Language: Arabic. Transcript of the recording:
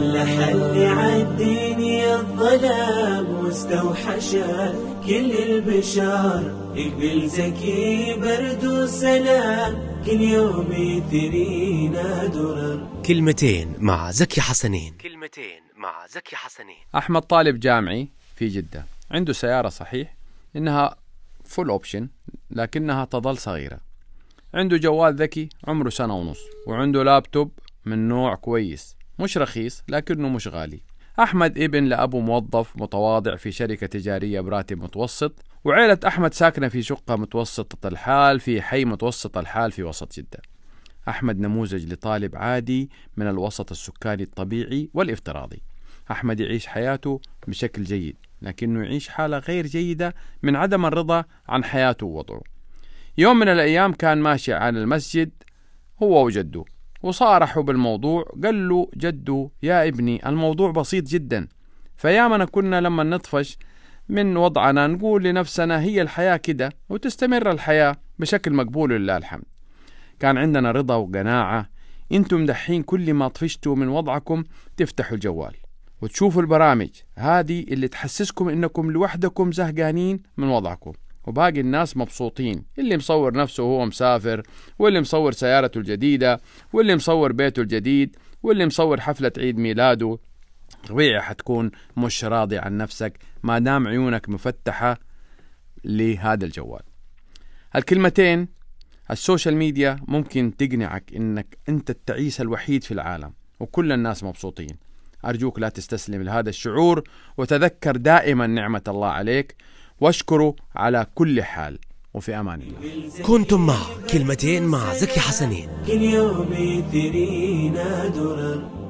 لحل الظلام كل البشار يقبل زكي برد وسلام كل يوم يثرينا درر كلمتين مع زكي حسنين كلمتين مع زكي حسنين أحمد طالب جامعي في جدة عنده سيارة صحيح إنها فول اوبشن لكنها تظل صغيرة عنده جوال ذكي عمره سنة ونص وعنده لابتوب من نوع كويس مش رخيص لكنه مش غالي أحمد ابن لأبو موظف متواضع في شركة تجارية براتب متوسط وعيلة أحمد ساكنة في شقة متوسطة الحال في حي متوسط الحال في وسط جدة أحمد نموذج لطالب عادي من الوسط السكاني الطبيعي والافتراضي أحمد يعيش حياته بشكل جيد لكنه يعيش حالة غير جيدة من عدم الرضا عن حياته ووضعه يوم من الأيام كان ماشي على المسجد هو وجده وصارحه بالموضوع قال له جده يا ابني الموضوع بسيط جدا فيامنا كنا لما نطفش من وضعنا نقول لنفسنا هي الحياة كده وتستمر الحياة بشكل مقبول لله الحمد كان عندنا رضا وقناعة انتم دحين كل ما طفشتوا من وضعكم تفتحوا الجوال وتشوفوا البرامج هذه اللي تحسسكم انكم لوحدكم زهقانين من وضعكم وباقي الناس مبسوطين اللي مصور نفسه وهو مسافر واللي مصور سيارته الجديدة واللي مصور بيته الجديد واللي مصور حفلة عيد ميلاده طبيعي حتكون مش راضي عن نفسك ما دام عيونك مفتحة لهذا الجوال هالكلمتين السوشيال ميديا ممكن تقنعك انك انت التعيس الوحيد في العالم وكل الناس مبسوطين أرجوك لا تستسلم لهذا الشعور وتذكر دائما نعمة الله عليك واشكره على كل حال وفي أمان الله كنتم مع كلمتين مع زكي حسنين كل يوم يثرينا درر